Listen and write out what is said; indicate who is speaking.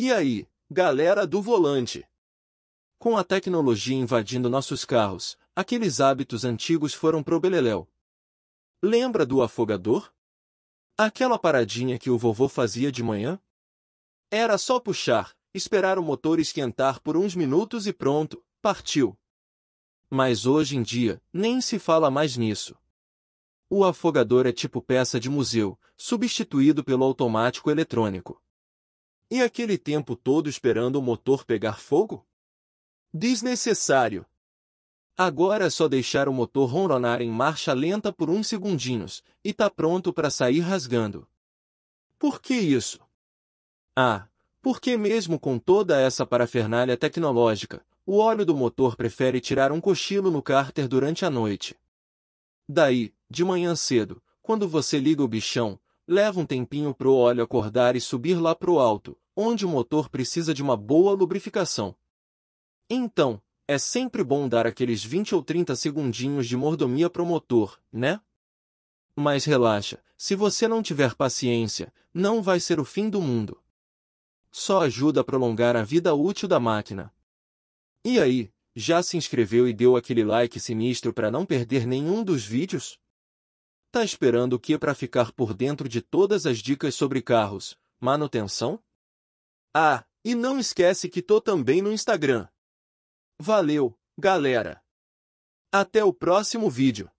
Speaker 1: E aí, galera do volante? Com a tecnologia invadindo nossos carros, aqueles hábitos antigos foram pro beleléu. Lembra do afogador? Aquela paradinha que o vovô fazia de manhã? Era só puxar, esperar o motor esquentar por uns minutos e pronto, partiu. Mas hoje em dia, nem se fala mais nisso. O afogador é tipo peça de museu, substituído pelo automático eletrônico. E aquele tempo todo esperando o motor pegar fogo? Desnecessário. Agora é só deixar o motor ronronar em marcha lenta por uns segundinhos, e tá pronto para sair rasgando. Por que isso? Ah, porque mesmo com toda essa parafernália tecnológica, o óleo do motor prefere tirar um cochilo no cárter durante a noite. Daí, de manhã cedo, quando você liga o bichão, Leva um tempinho pro óleo acordar e subir lá pro alto, onde o motor precisa de uma boa lubrificação. Então, é sempre bom dar aqueles 20 ou 30 segundinhos de mordomia pro motor, né? Mas relaxa, se você não tiver paciência, não vai ser o fim do mundo. Só ajuda a prolongar a vida útil da máquina. E aí, já se inscreveu e deu aquele like sinistro para não perder nenhum dos vídeos? Tá esperando o que para ficar por dentro de todas as dicas sobre carros, manutenção? Ah, e não esquece que tô também no Instagram. Valeu, galera! Até o próximo vídeo!